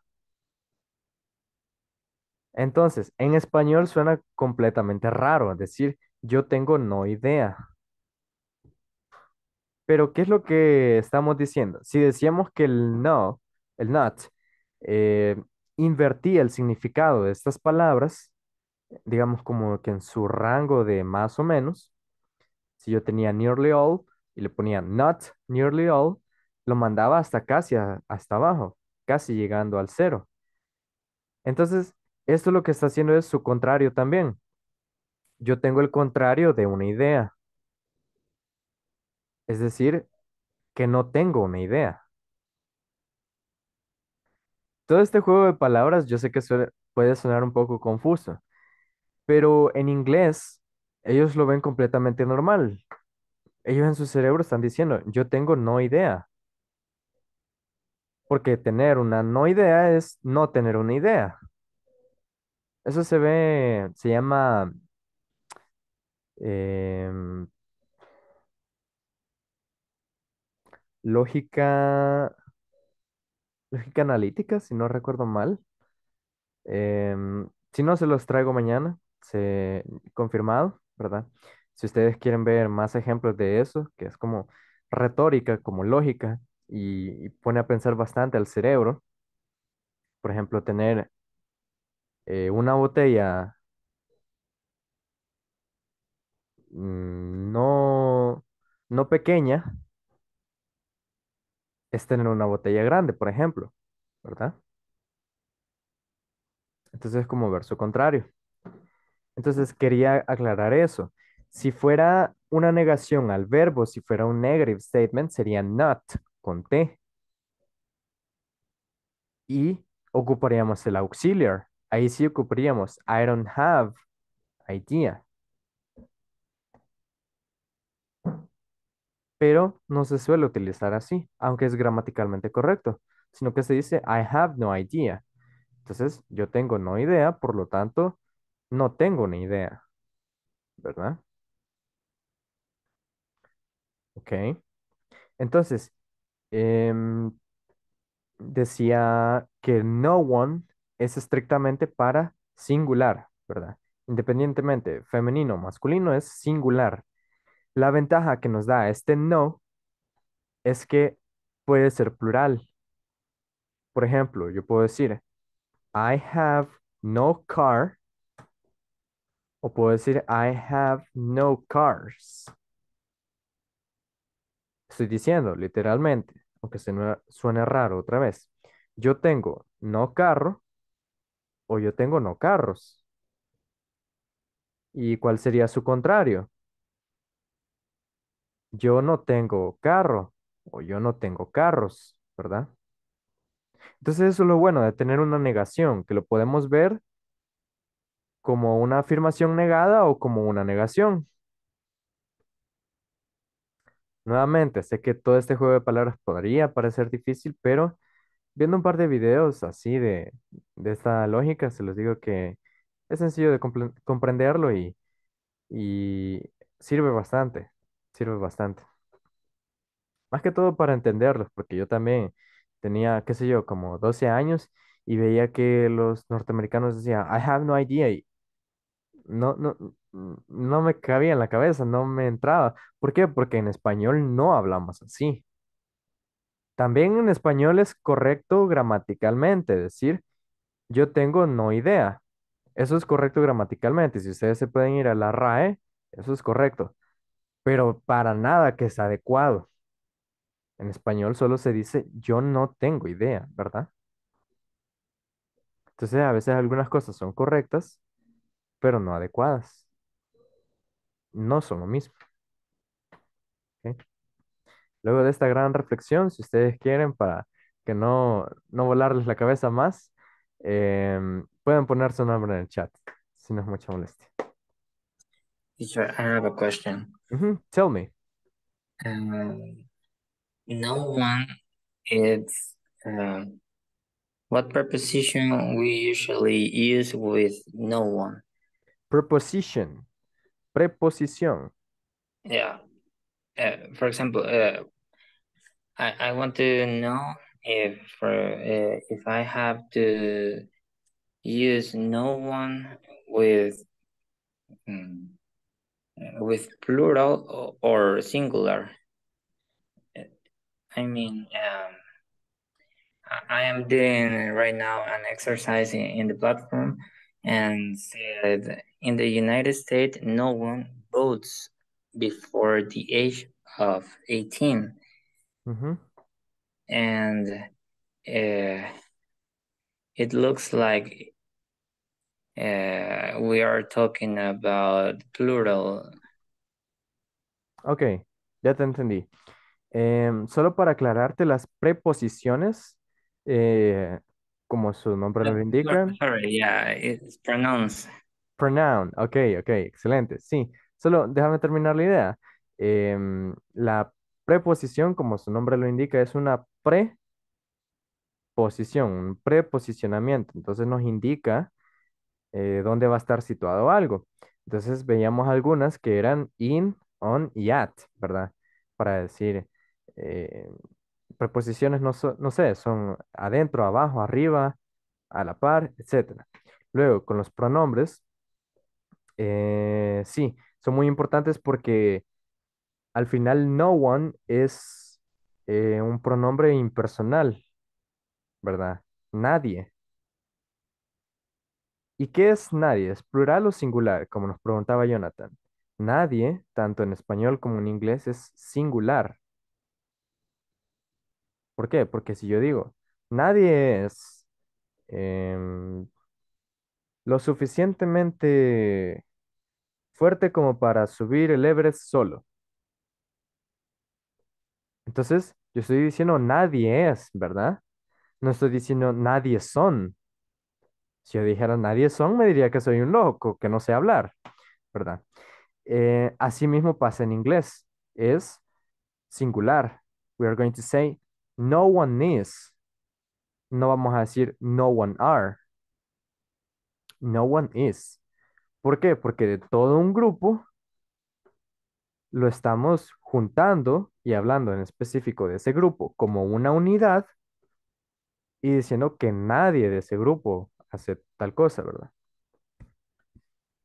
Entonces, en español suena completamente raro, es decir, yo tengo no idea. Pero, ¿qué es lo que estamos diciendo? Si decíamos que el no, el not, eh, invertía el significado de estas palabras, digamos como que en su rango de más o menos, si yo tenía nearly all y le ponía not nearly all, lo mandaba hasta casi hasta abajo, casi llegando al cero. Entonces, esto lo que está haciendo es su contrario también. Yo tengo el contrario de una idea. Es decir, que no tengo una idea. Todo este juego de palabras yo sé que puede sonar un poco confuso, pero en inglés ellos lo ven completamente normal. Ellos en su cerebro están diciendo, yo tengo no idea. Porque tener una no idea es no tener una idea. Eso se ve, se llama... Em, lógica... Lógica analítica, si no recuerdo mal. Em, si no, se los traigo mañana. Se, confirmado, ¿verdad? Si ustedes quieren ver más ejemplos de eso, que es como retórica, como lógica, y, pone a pensar bastante al cerebro. Por ejemplo, tener eh, una botella mm, no, no pequeña es tener una botella grande, por ejemplo, ¿verdad? Entonces es como verso contrario. Entonces quería aclarar eso. Si fuera una negación al verbo, si fuera un negative statement, sería not con T. Y ocuparíamos el auxiliar. Ahí sí ocuparíamos I don't have idea. Pero no se suele utilizar así, aunque es gramaticalmente correcto, sino que se dice I have no idea. Entonces, yo tengo no idea, por lo tanto, no tengo ni idea. ¿Verdad? Ok. Entonces, Em, decía que no one es estrictamente para singular, ¿verdad? Independientemente, femenino, o masculino es singular. La ventaja que nos da este no es que puede ser plural. Por ejemplo, yo puedo decir, I have no car. O puedo decir, I have no cars estoy diciendo, literalmente, aunque se suene raro otra vez. Yo tengo no carro o yo tengo no carros. ¿Y cuál sería su contrario? Yo no tengo carro o yo no tengo carros, ¿verdad? Entonces eso es lo bueno de tener una negación, que lo podemos ver como una afirmación negada o como una negación. Nuevamente, sé que todo este juego de palabras podría parecer difícil, pero viendo un par de videos así de, esta lógica, se los digo que es sencillo de comprenderlo y, sirve bastante, sirve bastante. Más que todo para entenderlos, porque yo también tenía, qué sé yo, como 12 años y veía que los norteamericanos decían, I have no idea, no, no, Mm, no me cabía en la cabeza, no me entraba. ¿Por qué? Porque en español no hablamos así. También en español es correcto gramaticalmente decir, yo tengo no idea. Eso es correcto gramaticalmente. Si ustedes se pueden ir a la RAE, eso es correcto. Pero para nada que es adecuado. En español solo se dice yo no tengo idea, ¿verdad? Entonces a veces algunas cosas son correctas, pero no adecuadas no son lo mismo. Luego de esta gran reflexión, si ustedes quieren, para que no, no volarles la cabeza más, em, pueden poner su nombre en el chat, si no es mucha molestia. Teacher, I have a question. Tell me. Eh, no one is eh, what preposition we usually use with no one. Preposition. preposición. Yeah. Uh, for example, uh, I, I want to know if uh, if I have to use no one with um, with plural or, or singular. I mean, um, I am doing right now an exercise in, in the platform and said, In the United States, no one votes before the age of 18. Mm-hmm. And uh, it looks like uh, we are talking about plural. Ok, ya te entendí. Eh, solo para aclararte, las preposiciones eh, como su nombre lo indica. Sorry, yeah, it's pronounced. Pronoun, ok, ok, excelente. Sí, solo déjame terminar la idea. Em, la preposición, como su nombre lo indica, es una preposición, un preposicionamiento. Entonces nos indica eh, dónde va a estar situado algo. Entonces veíamos algunas que eran in, on y at, ¿verdad? Para decir... Eh, preposiciones no, no sé, son adentro, abajo, arriba, a la par, etc. Luego, con los pronombres, eh, sí, son muy importantes porque al final no one es eh, un pronombre impersonal, ¿verdad? Nadie. ¿Y qué es nadie? ¿Es plural o singular? Como nos preguntaba Jonathan. Nadie, tanto en español como en inglés, es singular. ¿Por qué? Porque si yo digo, nadie es em, lo suficientemente fuerte como para subir el Everest solo. Entonces, yo estoy diciendo nadie es, ¿verdad? No estoy diciendo nadie son. Si yo dijera nadie son, me diría que soy un loco, que no sé hablar, ¿verdad? Eh, así mismo pasa en inglés. Es singular. We are going to say no one is. No vamos a decir no one are. No one is. ¿Por qué? Porque de todo un grupo lo estamos juntando y hablando en específico de ese grupo como una unidad y diciendo que nadie de ese grupo hace tal cosa, ¿verdad?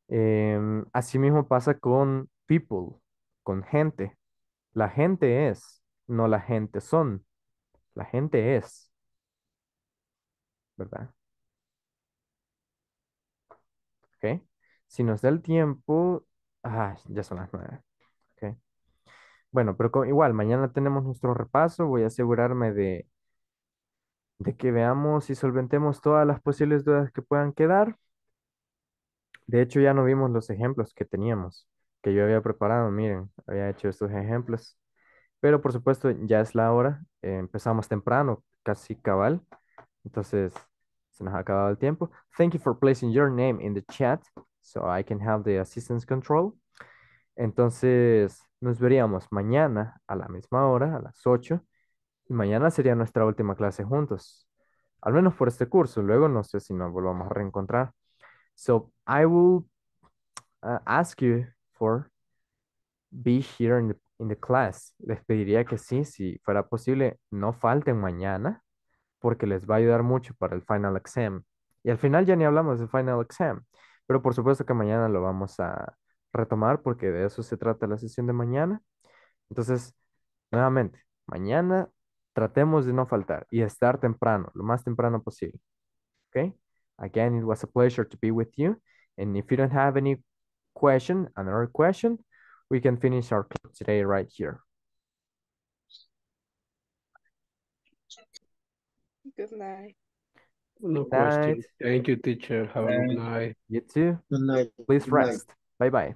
Eh, em, asimismo pasa con people, con gente. La gente es, no la gente son. La gente es, ¿verdad? ¿Ok? Si nos da el tiempo, ah, ya son las nueve. ¿Ok? Bueno, pero igual, mañana tenemos nuestro repaso. Voy a asegurarme de, de que veamos y solventemos todas las posibles dudas que puedan quedar. De hecho, ya no vimos los ejemplos que teníamos, que yo había preparado. Miren, había hecho estos ejemplos. Pero por supuesto, ya es la hora. Eh, empezamos temprano, casi cabal. Entonces, se nos ha acabado el tiempo. Thank you for placing your name in the chat so I can have the assistance control. Entonces, nos veríamos mañana a la misma hora, a las 8. Y mañana sería nuestra última clase juntos. Al menos por este curso. Luego no sé si nos volvamos a reencontrar. So, I will uh, ask you for be here in the en la clase, Les pediría que sí, si fuera posible, no falten mañana porque les va a ayudar mucho para el final exam. Y al final ya ni hablamos del final exam, pero por supuesto que mañana lo vamos a retomar porque de eso se trata la sesión de mañana. Entonces, nuevamente, mañana tratemos de no faltar y estar temprano, lo más temprano posible. Okay? Again, it was a pleasure to be with you. And if you don't have any question, another question, we can finish our clip today right here. Good night. No night. Thank you, teacher. Have a good night. You too. Good night. Please good rest. Bye bye.